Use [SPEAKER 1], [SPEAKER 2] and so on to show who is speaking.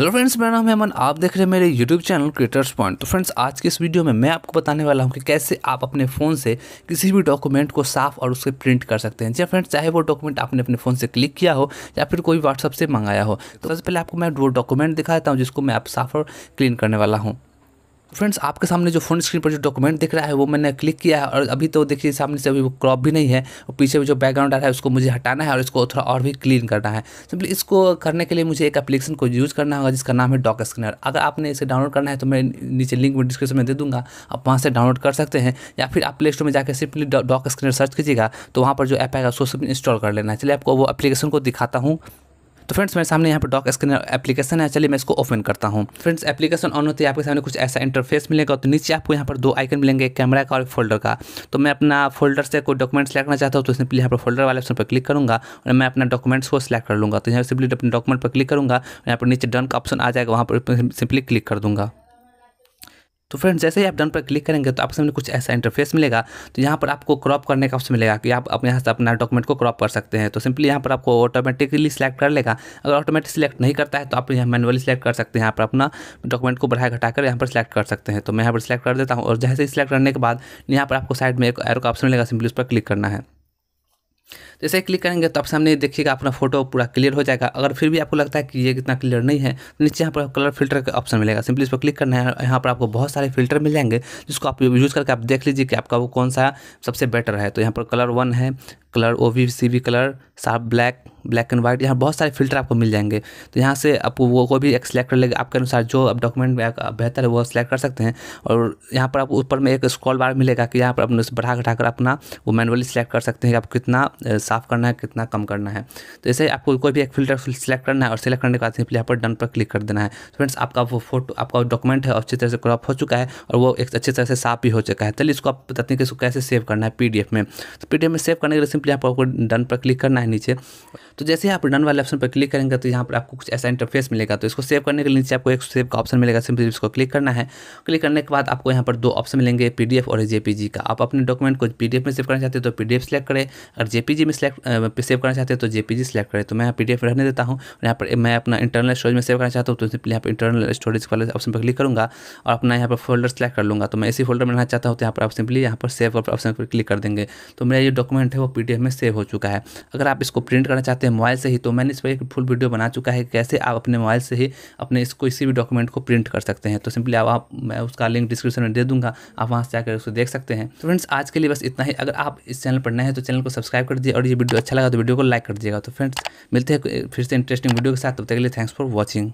[SPEAKER 1] hello friends मेरा नाम अमन आप देख रहे हैं मेरे यूट्यूब चैनल क्रिएटर्स पॉइंट तो फ्रेंड्स आज के इस वीडियो में मैं आपको बताने वाला हूं कि कैसे आप अपने फ़ोन से किसी भी डॉक्यूमेंट को साफ और उसे प्रिंट कर सकते हैं जी फ्रेंड्स हाँ चाहे वो डॉक्यूमेंट आपने अपने फ़ोन से क्लिक किया हो या फिर कोई व्हाट्सअप से मंगाया हो तो सबसे पहले आपको मैं वो डॉक्यूमेंट दिखाता हूँ जिसको मैं आप साफ और क्लीन करने वाला हूँ फ्रेंड्स आपके सामने जो फोन स्क्रीन पर जो डॉक्यूमेंट दिख रहा है वो मैंने क्लिक किया है और अभी तो देखिए सामने से अभी वो क्रॉप भी नहीं है और पीछे भी जो बैकग्राउंड आ रहा है उसको मुझे हटाना है और इसको थोड़ा और भी क्लीन करना है सिंपली इसको करने के लिए मुझे एक एप्लीकेशन को यूज़ करना होगा जिसका नाम है डॉक स्कैनर अगर आपने इसे डाउनलोड करना है तो मैं नीचे लिंक में डिस्क्रिप्शन में दे दूँगा आप वहाँ से डाउनलोड कर सकते हैं या फिर आप प्ले स्टोर में जाकर सिंपली डॉक स्कैनर सर्च कीजिएगा तो वहाँ पर जो ऐप आएगा उसको सिर्फ इंस्टॉल कर लेना है चलिए आपको वो एप्लीकेशन को दिखाता हूँ तो फ्रेंड्स मेरे सामने यहाँ पर डॉक स्कैनर एप्लीकेशन है चलिए मैं इसको ओपन करता हूँ फ्रेंड्स एप्लीकेशन ऑन होते है आपके सामने कुछ ऐसा इंटरफेस मिलेगा तो नीचे आपको यहाँ पर दो आइकन मिलेंगे कैमरा का और फोल्डर का तो मैं अपना फोल्डर से कोई डॉक्यूमेंट सेलेक्ट करना चाहता हूँ तो इसमें यहाँ पर फोल्डर वाले ऑप्शन पर क्लिक करूँगा और मैं अपना डॉक्यूमेंट्स को सिलेक्ट कर लूँगा तो यहाँ सिंपली अपने डॉक्यूमेंट पर क्लिक करूँगा यहाँ पर नीचे डन का ऑप्शन आ जाएगा वहाँ पर सिंपली क्लिक कर दूँगा तो फ्रेंड्स जैसे ही आप डन पर क्लिक करेंगे तो आपके सामने कुछ ऐसा इंटरफेस मिलेगा तो यहाँ पर आपको क्रॉप करने का ऑप्शन मिलेगा कि आप अपने यहाँ से अपना डॉक्यूमेंट को क्रॉप कर सकते हैं तो सिंपली यहाँ पर आपको ऑटोमेटिकली सिलेक्ट कर लेगा अगर ऑटोमेटिक सिलेक्ट नहीं करता है तो आप यहाँ मैनुअली सिलेक्ट कर सकते हैं यहाँ पर अपना डॉक्यूमेंट को बढ़ा घटा कर यहाँ पर सिलेक्ट कर सकते हैं तो मैं यहाँ पर सिलेक्ट कर देता हूँ और जैसे ही सिलेक्ट करने के बाद यहाँ पर आपको साइड में एक एरो का ऑप्शन मिलेगा सिंपली उस पर क्लिक करना है जैसे क्लिक करेंगे तो आप सामने देखिएगा अपना फोटो पूरा क्लियर हो जाएगा अगर फिर भी आपको लगता है कि ये इतना क्लियर नहीं है तो नीचे यहाँ पर कलर फिल्टर का ऑप्शन मिलेगा सिंपली इस पर क्लिक करना है यहाँ पर आपको बहुत सारे फिल्टर मिल जाएंगे जिसको आप यूज़ करके आप देख लीजिए कि आपका वो कौन सा सबसे बेटर है तो यहाँ पर कलर वन है colour O V C V colour sharp black black and white यहाँ बहुत सारे फिल्टर आपको मिल जाएंगे तो यहाँ से आपको वो कोई भी एक सेलेक्ट कर लेगा आपके अनुसार जो आप डॉक्यूमेंट में बेहतर है वो सेलेक्ट कर सकते हैं और यहाँ पर आपको ऊपर में एक स्क्रॉल बार मिलेगा कि यहाँ पर आप बढ़ा घटाकर अपना वो मैनुअली सेलेक्ट कर सकते हैं कि आपको कितना साफ़ करना है कितना कम करना है तो ऐसे आपको कोई भी एक फिल्टर सेलेक्ट करना है और सिलेक्ट करने के बाद यहाँ पर डन पर क्लिक कर देना है फ्रेंड्स तो आपका वो फोटो आपका डॉक्यूमेंट है अच्छी तरह से क्रॉप हो चुका है और वो एक अच्छी तरह से साफ भी हो चुका है चलिए इसको आप बताते हैं कि इसको कैसे सेव करना है पी में तो पी में सेव करने के लिए सिंपली आपको डन पर क्लिक करना है नीचे तो जैसे आप रन वाले ऑप्शन पर क्लिक करेंगे तो यहाँ पर आपको कुछ ऐसा इंटरफेस मिलेगा तो इसको सेव करने के लिए नीचे आपको एक सेव का ऑप्शन मिलेगा सिंपली इसको क्लिक करना है क्लिक करने के बाद आपको यहाँ पर दो ऑप्शन मिलेंगे पी और जे का आप अपने डॉक्यूमेंट को पी में सेव करना चाहते हैं तो पी सेलेक्ट करें और जे में सेलेक्ट सेव करना चाहते हैं तो जे सेलेक्ट करें तो मैं यहाँ पी रहने देता हूँ यहाँ पर मैं अपना इंटरनल स्टोरेज में सेव करना चाहता हूँ तो सिंपली यहाँ पर इंटरनल स्टोरेज वाले ऑप्शन पर क्लिक करूँगा और अपना यहाँ पर फोल्डर सेलेक्ट कर लूँगा तो मैं इसी फोल्डर में रहना चाहता हूँ तो यहाँ पर आप सिंपली यहाँ पर सेव ऑप्शन पर क्लिक कर देंगे तो मेरा ये डॉक्यूमेंट है वो पी में सेव हो चुका है अगर आप इसको प्रिंट करना चाहते हैं मोबाइल से ही तो मैंने इस पर एक फुल वीडियो बना चुका है कैसे आप अपने मोबाइल से ही अपने इसको किसी भी डॉक्यूमेंट को प्रिंट कर सकते हैं तो सिंपली आप मैं उसका लिंक डिस्क्रिप्शन में दे दूँगा आप वहाँ से जाकर उसको देख सकते हैं तो फ्रेंड्स आज के लिए बस इतना ही अगर आप इस चैनल पर नए हैं तो चैनल को सब्सक्राइब कर दीजिए और ये वीडियो अच्छा लगा तो वीडियो को लाइक कर दीजिएगा तो फ्रेंड्स मिलते हैं फिर से इंटरेस्टिंग वीडियो के साथ तब तक के लिए थैंक्स फॉर वॉचिंग